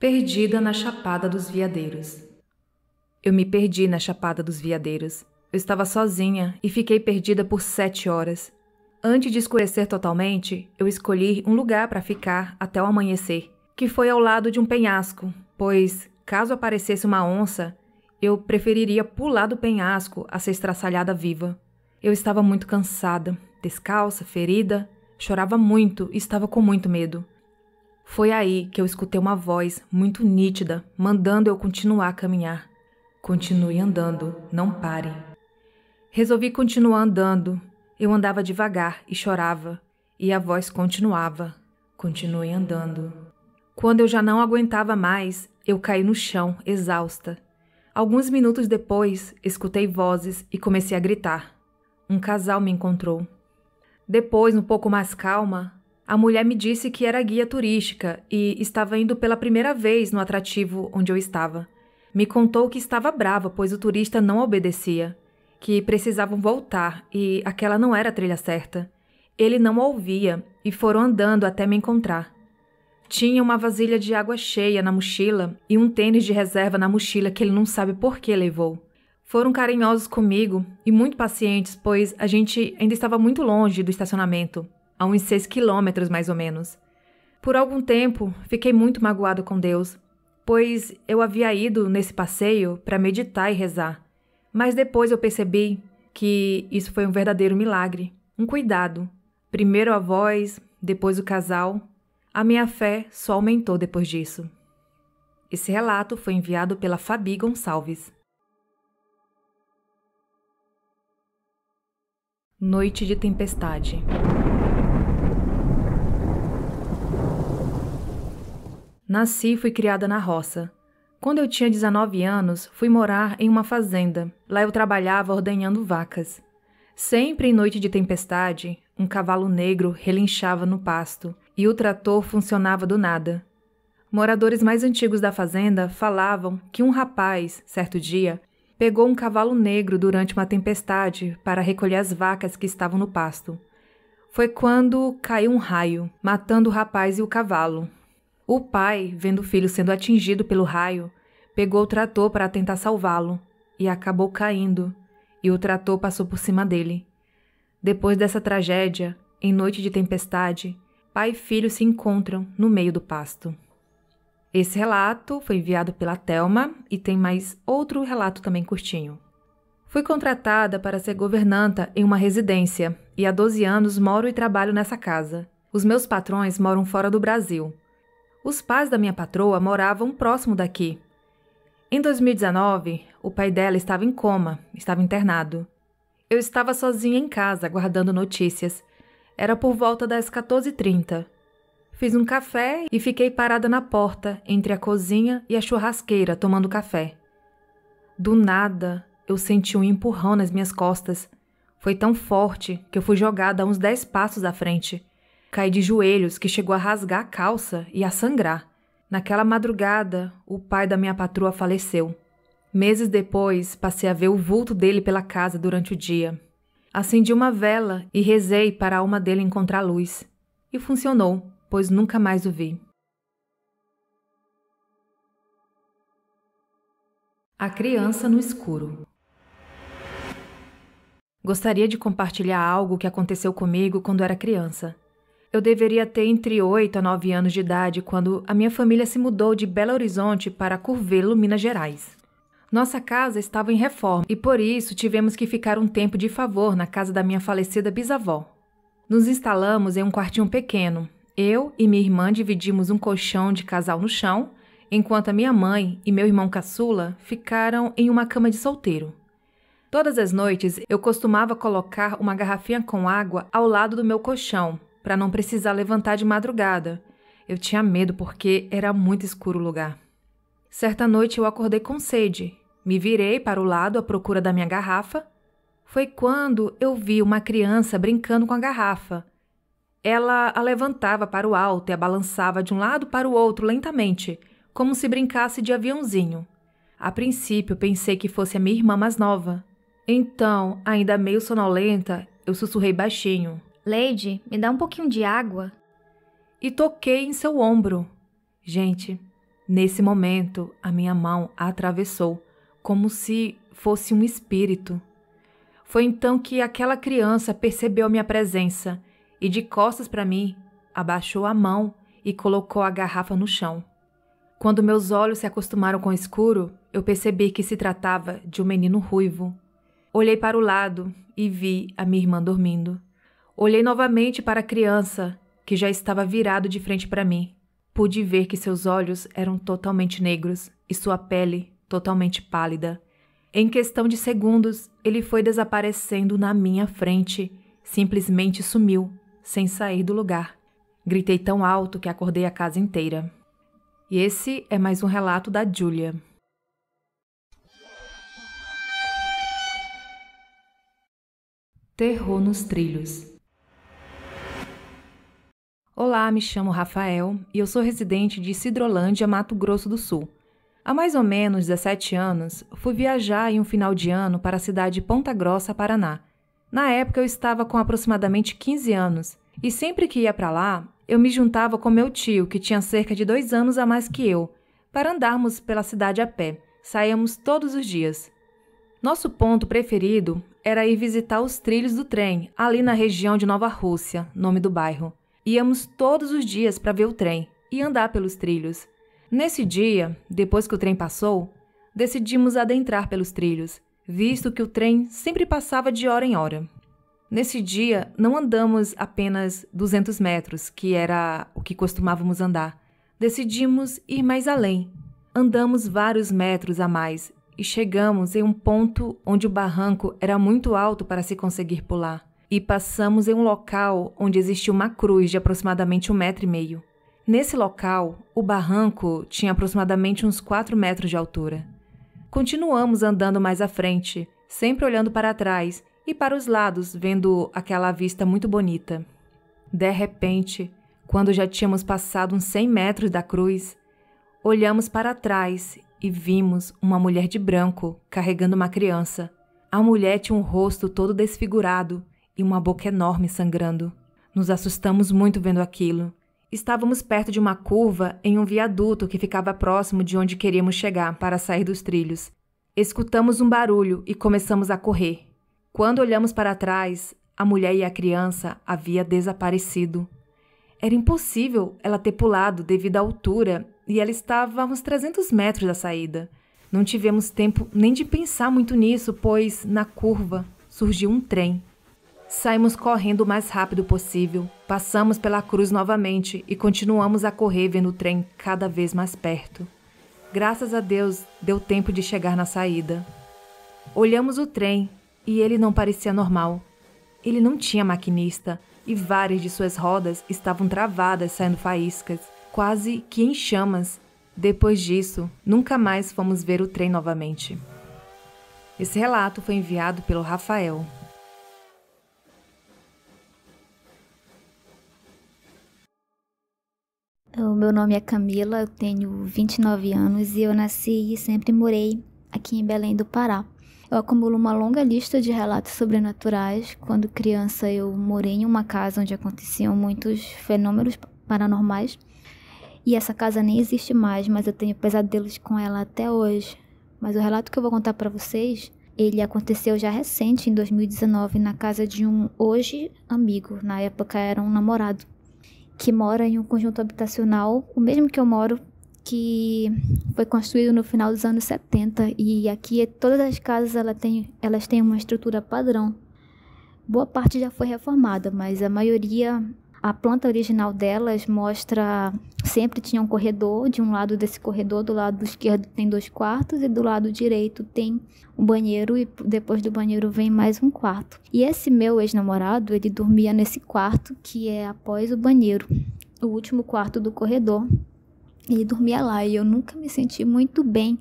Perdida na Chapada dos Veadeiros. Eu me perdi na Chapada dos Veadeiros. Eu estava sozinha e fiquei perdida por sete horas. Antes de escurecer totalmente, eu escolhi um lugar para ficar até o amanhecer, que foi ao lado de um penhasco, pois, caso aparecesse uma onça, eu preferiria pular do penhasco a ser estraçalhada viva. Eu estava muito cansada, descalça, ferida, chorava muito e estava com muito medo. Foi aí que eu escutei uma voz muito nítida mandando eu continuar a caminhar. Continue andando, não pare. Resolvi continuar andando. Eu andava devagar e chorava, e a voz continuava. Continue andando. Quando eu já não aguentava mais, eu caí no chão, exausta. Alguns minutos depois, escutei vozes e comecei a gritar. Um casal me encontrou. Depois, um pouco mais calma, a mulher me disse que era guia turística e estava indo pela primeira vez no atrativo onde eu estava. Me contou que estava brava, pois o turista não obedecia, que precisavam voltar e aquela não era a trilha certa. Ele não ouvia e foram andando até me encontrar. Tinha uma vasilha de água cheia na mochila e um tênis de reserva na mochila que ele não sabe por que levou. Foram carinhosos comigo e muito pacientes, pois a gente ainda estava muito longe do estacionamento a uns seis quilômetros mais ou menos. Por algum tempo, fiquei muito magoado com Deus, pois eu havia ido nesse passeio para meditar e rezar. Mas depois eu percebi que isso foi um verdadeiro milagre, um cuidado. Primeiro a voz, depois o casal. A minha fé só aumentou depois disso. Esse relato foi enviado pela Fabi Gonçalves. Noite de Tempestade Nasci e fui criada na roça. Quando eu tinha 19 anos, fui morar em uma fazenda. Lá eu trabalhava ordenhando vacas. Sempre em noite de tempestade, um cavalo negro relinchava no pasto e o trator funcionava do nada. Moradores mais antigos da fazenda falavam que um rapaz, certo dia, pegou um cavalo negro durante uma tempestade para recolher as vacas que estavam no pasto. Foi quando caiu um raio, matando o rapaz e o cavalo, o pai, vendo o filho sendo atingido pelo raio, pegou o trator para tentar salvá-lo e acabou caindo, e o trator passou por cima dele. Depois dessa tragédia, em noite de tempestade, pai e filho se encontram no meio do pasto. Esse relato foi enviado pela Telma e tem mais outro relato também curtinho. Fui contratada para ser governanta em uma residência e há 12 anos moro e trabalho nessa casa. Os meus patrões moram fora do Brasil. Os pais da minha patroa moravam próximo daqui. Em 2019, o pai dela estava em coma, estava internado. Eu estava sozinha em casa, aguardando notícias. Era por volta das 14h30. Fiz um café e fiquei parada na porta, entre a cozinha e a churrasqueira, tomando café. Do nada, eu senti um empurrão nas minhas costas. Foi tão forte que eu fui jogada a uns 10 passos à frente. Cai de joelhos, que chegou a rasgar a calça e a sangrar. Naquela madrugada, o pai da minha patroa faleceu. Meses depois, passei a ver o vulto dele pela casa durante o dia. Acendi uma vela e rezei para a alma dele encontrar luz. E funcionou, pois nunca mais o vi. A criança no escuro. Gostaria de compartilhar algo que aconteceu comigo quando era criança. Eu deveria ter entre 8 a 9 anos de idade quando a minha família se mudou de Belo Horizonte para Curvelo, Minas Gerais. Nossa casa estava em reforma e por isso tivemos que ficar um tempo de favor na casa da minha falecida bisavó. Nos instalamos em um quartinho pequeno. Eu e minha irmã dividimos um colchão de casal no chão, enquanto a minha mãe e meu irmão caçula ficaram em uma cama de solteiro. Todas as noites eu costumava colocar uma garrafinha com água ao lado do meu colchão para não precisar levantar de madrugada. Eu tinha medo porque era muito escuro o lugar. Certa noite eu acordei com sede. Me virei para o lado à procura da minha garrafa. Foi quando eu vi uma criança brincando com a garrafa. Ela a levantava para o alto e a balançava de um lado para o outro lentamente, como se brincasse de aviãozinho. A princípio pensei que fosse a minha irmã mais nova. Então, ainda meio sonolenta, eu sussurrei baixinho: Lady, me dá um pouquinho de água. E toquei em seu ombro. Gente, nesse momento a minha mão a atravessou, como se fosse um espírito. Foi então que aquela criança percebeu minha presença e, de costas para mim, abaixou a mão e colocou a garrafa no chão. Quando meus olhos se acostumaram com o escuro, eu percebi que se tratava de um menino ruivo. Olhei para o lado e vi a minha irmã dormindo. Olhei novamente para a criança, que já estava virado de frente para mim. Pude ver que seus olhos eram totalmente negros e sua pele totalmente pálida. Em questão de segundos, ele foi desaparecendo na minha frente, simplesmente sumiu, sem sair do lugar. Gritei tão alto que acordei a casa inteira. E esse é mais um relato da Julia. Terror nos trilhos. Olá, me chamo Rafael e eu sou residente de Cidrolândia, Mato Grosso do Sul. Há mais ou menos 17 anos, fui viajar em um final de ano para a cidade de Ponta Grossa, Paraná. Na época eu estava com aproximadamente 15 anos e sempre que ia para lá, eu me juntava com meu tio, que tinha cerca de dois anos a mais que eu, para andarmos pela cidade a pé. Saíamos todos os dias. Nosso ponto preferido era ir visitar os trilhos do trem, ali na região de Nova Rússia, nome do bairro. Íamos todos os dias para ver o trem e andar pelos trilhos. Nesse dia, depois que o trem passou, decidimos adentrar pelos trilhos, visto que o trem sempre passava de hora em hora. Nesse dia, não andamos apenas 200 metros, que era o que costumávamos andar. Decidimos ir mais além. Andamos vários metros a mais e chegamos em um ponto onde o barranco era muito alto para se conseguir pular e passamos em um local onde existia uma cruz de aproximadamente um metro e meio. Nesse local, o barranco tinha aproximadamente uns 4 metros de altura. Continuamos andando mais à frente, sempre olhando para trás e para os lados, vendo aquela vista muito bonita. De repente, quando já tínhamos passado uns 100 metros da cruz, olhamos para trás e vimos uma mulher de branco carregando uma criança. A mulher tinha um rosto todo desfigurado e uma boca enorme sangrando. Nos assustamos muito vendo aquilo. Estávamos perto de uma curva em um viaduto que ficava próximo de onde queríamos chegar para sair dos trilhos. Escutamos um barulho e começamos a correr. Quando olhamos para trás, a mulher e a criança havia desaparecido. Era impossível ela ter pulado devido à altura e ela estava a uns 300 metros da saída. Não tivemos tempo nem de pensar muito nisso, pois na curva surgiu um trem. Saímos correndo o mais rápido possível, passamos pela cruz novamente e continuamos a correr vendo o trem cada vez mais perto. Graças a Deus, deu tempo de chegar na saída. Olhamos o trem e ele não parecia normal. Ele não tinha maquinista e várias de suas rodas estavam travadas, saindo faíscas, quase que em chamas. Depois disso, nunca mais fomos ver o trem novamente. Esse relato foi enviado pelo Rafael. O meu nome é Camila, eu tenho 29 anos e eu nasci e sempre morei aqui em Belém do Pará. Eu acumulo uma longa lista de relatos sobrenaturais. Quando criança, eu morei em uma casa onde aconteciam muitos fenômenos paranormais. E essa casa nem existe mais, mas eu tenho pesadelos com ela até hoje. Mas o relato que eu vou contar para vocês, ele aconteceu já recente, em 2019, na casa de um hoje amigo. Na época era um namorado que mora em um conjunto habitacional, o mesmo que eu moro, que foi construído no final dos anos 70 e aqui é, todas as casas ela tem, elas têm uma estrutura padrão. Boa parte já foi reformada, mas a maioria a planta original delas mostra sempre tinha um corredor, de um lado desse corredor, do lado esquerdo tem dois quartos e do lado direito tem um banheiro e depois do banheiro vem mais um quarto. E esse meu ex-namorado, ele dormia nesse quarto que é após o banheiro, o último quarto do corredor. Ele dormia lá e eu nunca me senti muito bem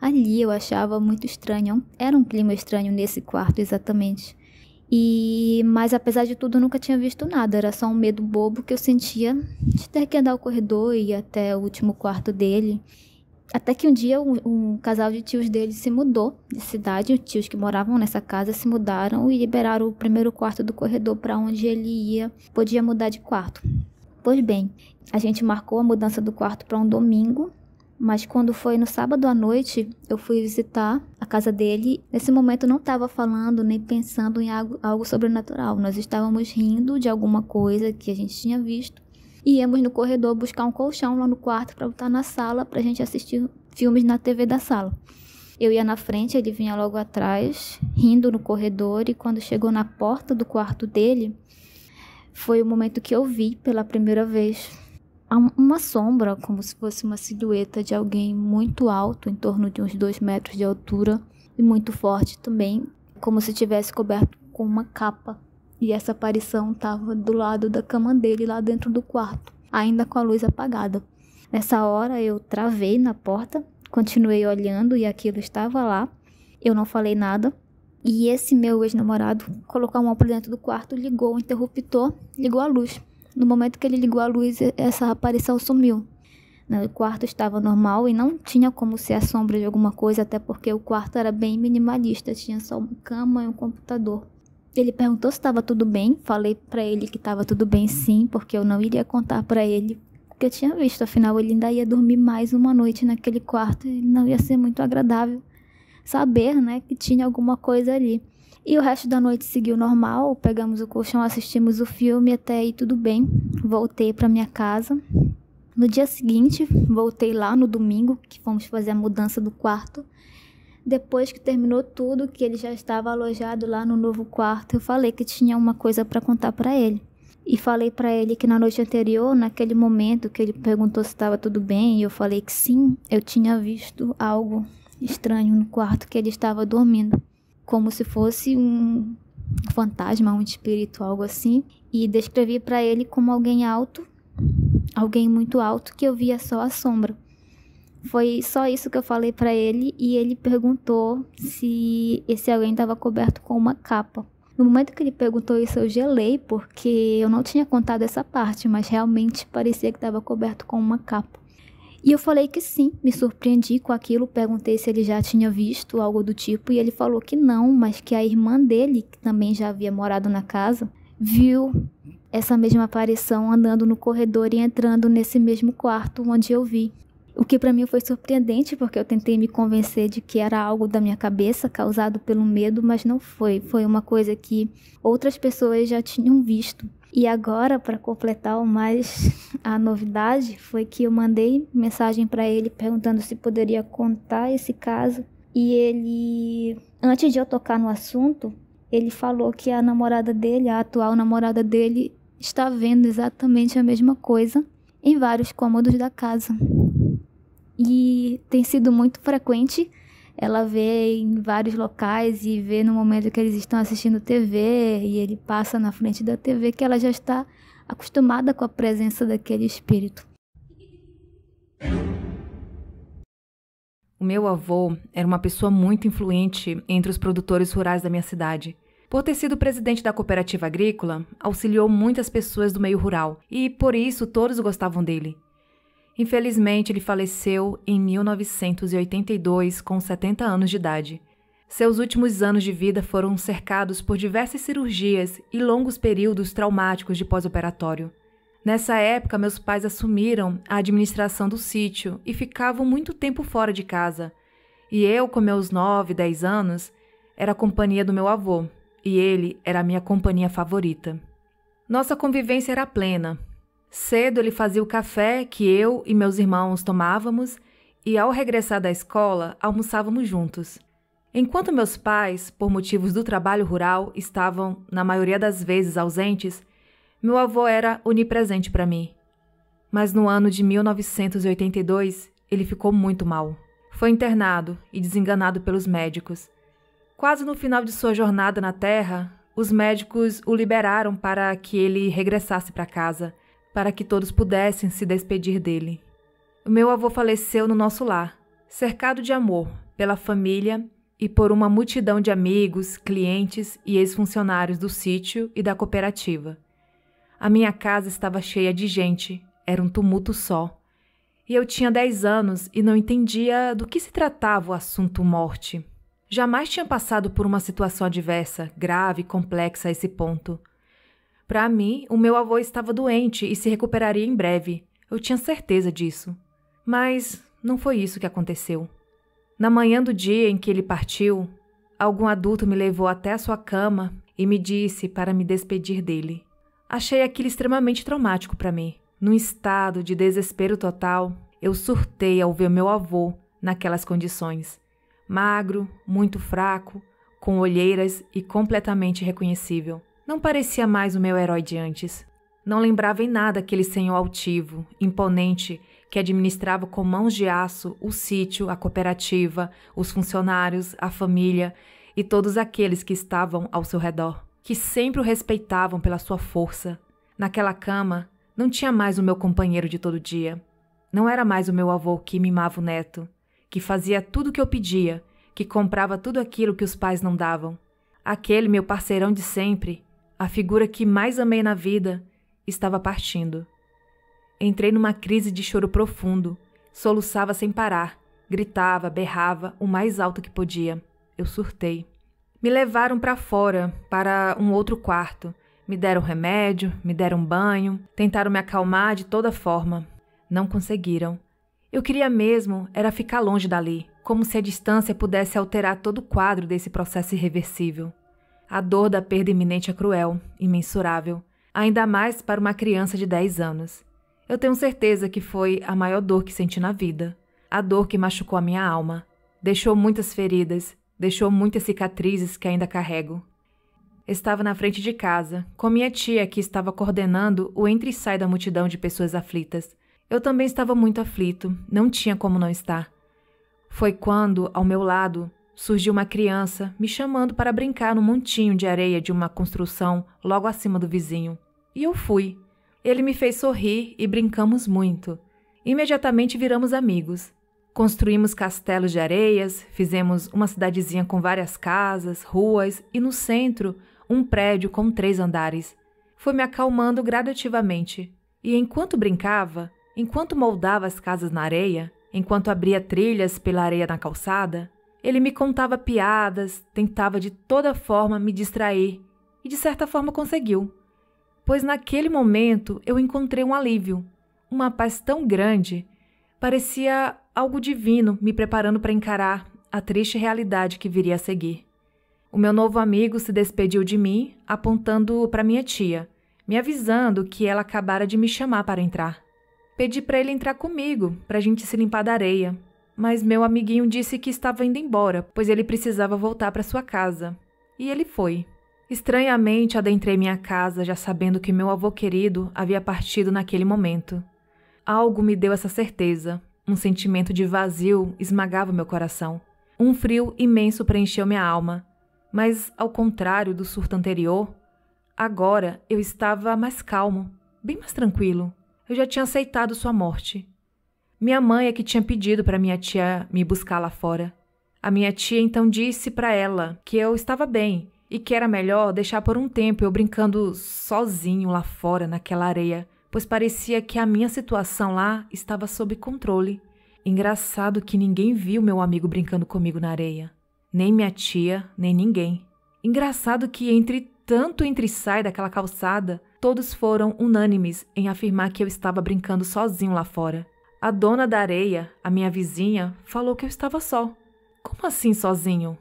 ali, eu achava muito estranho. Era um clima estranho nesse quarto exatamente. E mas apesar de tudo, eu nunca tinha visto nada, era só um medo bobo que eu sentia de ter que andar o corredor e ir até o último quarto dele. Até que um dia um, um casal de tios dele se mudou de cidade, os tios que moravam nessa casa se mudaram e liberaram o primeiro quarto do corredor para onde ele ia, podia mudar de quarto. Pois bem, a gente marcou a mudança do quarto para um domingo mas quando foi no sábado à noite, eu fui visitar a casa dele. Nesse momento não estava falando nem pensando em algo, algo sobrenatural. Nós estávamos rindo de alguma coisa que a gente tinha visto. E íamos no corredor buscar um colchão lá no quarto para botar na sala para a gente assistir filmes na TV da sala. Eu ia na frente, ele vinha logo atrás, rindo no corredor, e quando chegou na porta do quarto dele, foi o momento que eu vi pela primeira vez uma sombra, como se fosse uma silhueta de alguém muito alto, em torno de uns dois metros de altura, e muito forte também, como se tivesse coberto com uma capa. E essa aparição estava do lado da cama dele, lá dentro do quarto, ainda com a luz apagada. Nessa hora eu travei na porta, continuei olhando e aquilo estava lá. Eu não falei nada. E esse meu ex-namorado colocou um mão dentro do quarto, ligou o interruptor, ligou a luz. No momento que ele ligou a luz, essa aparição sumiu. Né, o quarto estava normal e não tinha como ser a sombra de alguma coisa, até porque o quarto era bem minimalista, tinha só uma cama e um computador. Ele perguntou se estava tudo bem, falei para ele que estava tudo bem sim, porque eu não iria contar para ele o que eu tinha visto, afinal ele ainda ia dormir mais uma noite naquele quarto e não ia ser muito agradável saber, né, que tinha alguma coisa ali. E o resto da noite seguiu normal, pegamos o colchão, assistimos o filme, até aí tudo bem. Voltei para minha casa. No dia seguinte, voltei lá no domingo, que fomos fazer a mudança do quarto. Depois que terminou tudo, que ele já estava alojado lá no novo quarto, eu falei que tinha uma coisa para contar para ele. E falei para ele que na noite anterior, naquele momento que ele perguntou se estava tudo bem, e eu falei que sim, eu tinha visto algo estranho no quarto que ele estava dormindo como se fosse um fantasma, um espírito, algo assim, e descrevi para ele como alguém alto, alguém muito alto que eu via só a sombra. Foi só isso que eu falei para ele e ele perguntou se esse alguém estava coberto com uma capa. No momento que ele perguntou isso, eu gelei, porque eu não tinha contado essa parte, mas realmente parecia que estava coberto com uma capa. E eu falei que sim, me surpreendi com aquilo, perguntei se ele já tinha visto algo do tipo e ele falou que não, mas que a irmã dele, que também já havia morado na casa, viu essa mesma aparição andando no corredor e entrando nesse mesmo quarto onde eu vi. O que para mim foi surpreendente, porque eu tentei me convencer de que era algo da minha cabeça causado pelo medo, mas não foi. Foi uma coisa que outras pessoas já tinham visto. E agora, para completar o mais a novidade, foi que eu mandei mensagem para ele perguntando se poderia contar esse caso. E ele, antes de eu tocar no assunto, ele falou que a namorada dele, a atual namorada dele, está vendo exatamente a mesma coisa em vários cômodos da casa. E tem sido muito frequente ela vê em vários locais e vê no momento que eles estão assistindo TV e ele passa na frente da TV que ela já está acostumada com a presença daquele espírito. O meu avô era uma pessoa muito influente entre os produtores rurais da minha cidade. Por ter sido presidente da cooperativa agrícola, auxiliou muitas pessoas do meio rural e, por isso, todos gostavam dele. Infelizmente, ele faleceu em 1982, com 70 anos de idade. Seus últimos anos de vida foram cercados por diversas cirurgias e longos períodos traumáticos de pós-operatório. Nessa época, meus pais assumiram a administração do sítio e ficavam muito tempo fora de casa. E eu, com meus 9, 10 anos, era a companhia do meu avô, e ele era a minha companhia favorita. Nossa convivência era plena, Cedo ele fazia o café que eu e meus irmãos tomávamos e, ao regressar da escola, almoçávamos juntos. Enquanto meus pais, por motivos do trabalho rural, estavam, na maioria das vezes, ausentes, meu avô era onipresente para mim. Mas no ano de 1982, ele ficou muito mal. Foi internado e desenganado pelos médicos. Quase no final de sua jornada na Terra, os médicos o liberaram para que ele regressasse para casa – para que todos pudessem se despedir dele. O meu avô faleceu no nosso lar, cercado de amor pela família e por uma multidão de amigos, clientes e ex-funcionários do sítio e da cooperativa. A minha casa estava cheia de gente, era um tumulto só. E eu tinha 10 anos e não entendia do que se tratava o assunto morte. Jamais tinha passado por uma situação adversa, grave e complexa a esse ponto. Para mim, o meu avô estava doente e se recuperaria em breve. Eu tinha certeza disso. Mas não foi isso que aconteceu. Na manhã do dia em que ele partiu, algum adulto me levou até a sua cama e me disse para me despedir dele. Achei aquilo extremamente traumático para mim. Num estado de desespero total, eu surtei ao ver meu avô naquelas condições. Magro, muito fraco, com olheiras e completamente reconhecível. Não parecia mais o meu herói de antes. Não lembrava em nada aquele senhor altivo, imponente, que administrava com mãos de aço o sítio, a cooperativa, os funcionários, a família e todos aqueles que estavam ao seu redor, que sempre o respeitavam pela sua força. Naquela cama, não tinha mais o meu companheiro de todo dia. Não era mais o meu avô que mimava o neto, que fazia tudo o que eu pedia, que comprava tudo aquilo que os pais não davam. Aquele meu parceirão de sempre, a figura que mais amei na vida, estava partindo. Entrei numa crise de choro profundo, soluçava sem parar, gritava, berrava o mais alto que podia. Eu surtei. Me levaram para fora, para um outro quarto. Me deram remédio, me deram banho, tentaram me acalmar de toda forma. Não conseguiram. Eu queria mesmo era ficar longe dali, como se a distância pudesse alterar todo o quadro desse processo irreversível. A dor da perda iminente é cruel, imensurável, ainda mais para uma criança de 10 anos. Eu tenho certeza que foi a maior dor que senti na vida. A dor que machucou a minha alma. Deixou muitas feridas, deixou muitas cicatrizes que ainda carrego. Estava na frente de casa, com minha tia que estava coordenando o entre e sai da multidão de pessoas aflitas. Eu também estava muito aflito, não tinha como não estar. Foi quando, ao meu lado, surgiu uma criança me chamando para brincar no montinho de areia de uma construção logo acima do vizinho. E eu fui. Ele me fez sorrir e brincamos muito. Imediatamente viramos amigos. Construímos castelos de areias, fizemos uma cidadezinha com várias casas, ruas e no centro um prédio com três andares. Foi me acalmando gradativamente. E enquanto brincava, enquanto moldava as casas na areia, enquanto abria trilhas pela areia na calçada, ele me contava piadas, tentava de toda forma me distrair e de certa forma conseguiu. Pois naquele momento eu encontrei um alívio, uma paz tão grande, parecia algo divino me preparando para encarar a triste realidade que viria a seguir. O meu novo amigo se despediu de mim, apontando para minha tia, me avisando que ela acabara de me chamar para entrar. Pedi para ele entrar comigo, para a gente se limpar da areia, mas meu amiguinho disse que estava indo embora, pois ele precisava voltar para sua casa. E ele foi. Estranhamente adentrei minha casa já sabendo que meu avô querido havia partido naquele momento. Algo me deu essa certeza. Um sentimento de vazio esmagava meu coração. Um frio imenso preencheu minha alma. Mas, ao contrário do surto anterior, agora eu estava mais calmo, bem mais tranquilo. Eu já tinha aceitado sua morte. Minha mãe é que tinha pedido para minha tia me buscar lá fora. A minha tia então disse para ela que eu estava bem e que era melhor deixar por um tempo eu brincando sozinho lá fora naquela areia, pois parecia que a minha situação lá estava sob controle. Engraçado que ninguém viu meu amigo brincando comigo na areia, nem minha tia, nem ninguém. Engraçado que entre tanto entre e sai daquela calçada, todos foram unânimes em afirmar que eu estava brincando sozinho lá fora. A dona da areia, a minha vizinha, falou que eu estava só. Como assim sozinho?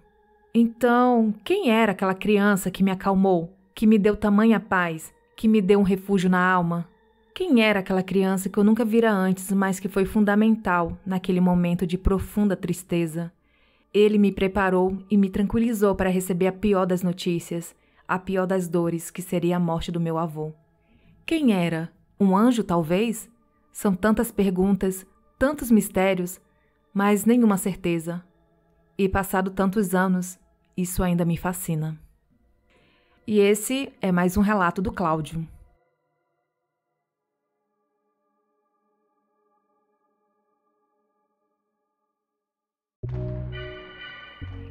Então, quem era aquela criança que me acalmou, que me deu tamanha paz, que me deu um refúgio na alma? Quem era aquela criança que eu nunca vira antes, mas que foi fundamental naquele momento de profunda tristeza? Ele me preparou e me tranquilizou para receber a pior das notícias, a pior das dores, que seria a morte do meu avô. Quem era? Um anjo, talvez? São tantas perguntas, tantos mistérios, mas nenhuma certeza. E passado tantos anos, isso ainda me fascina. E esse é mais um relato do Cláudio.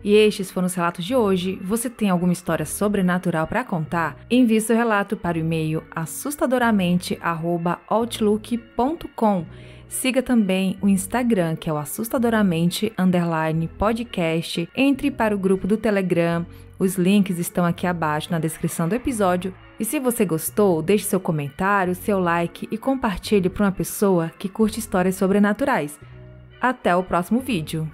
E estes foram os relatos de hoje. Você tem alguma história sobrenatural para contar? Envie seu relato para o e-mail assustadoramente@outlook.com. Siga também o Instagram, que é o assustadoramente underline podcast. Entre para o grupo do Telegram. Os links estão aqui abaixo na descrição do episódio. E se você gostou, deixe seu comentário, seu like e compartilhe para uma pessoa que curte histórias sobrenaturais. Até o próximo vídeo.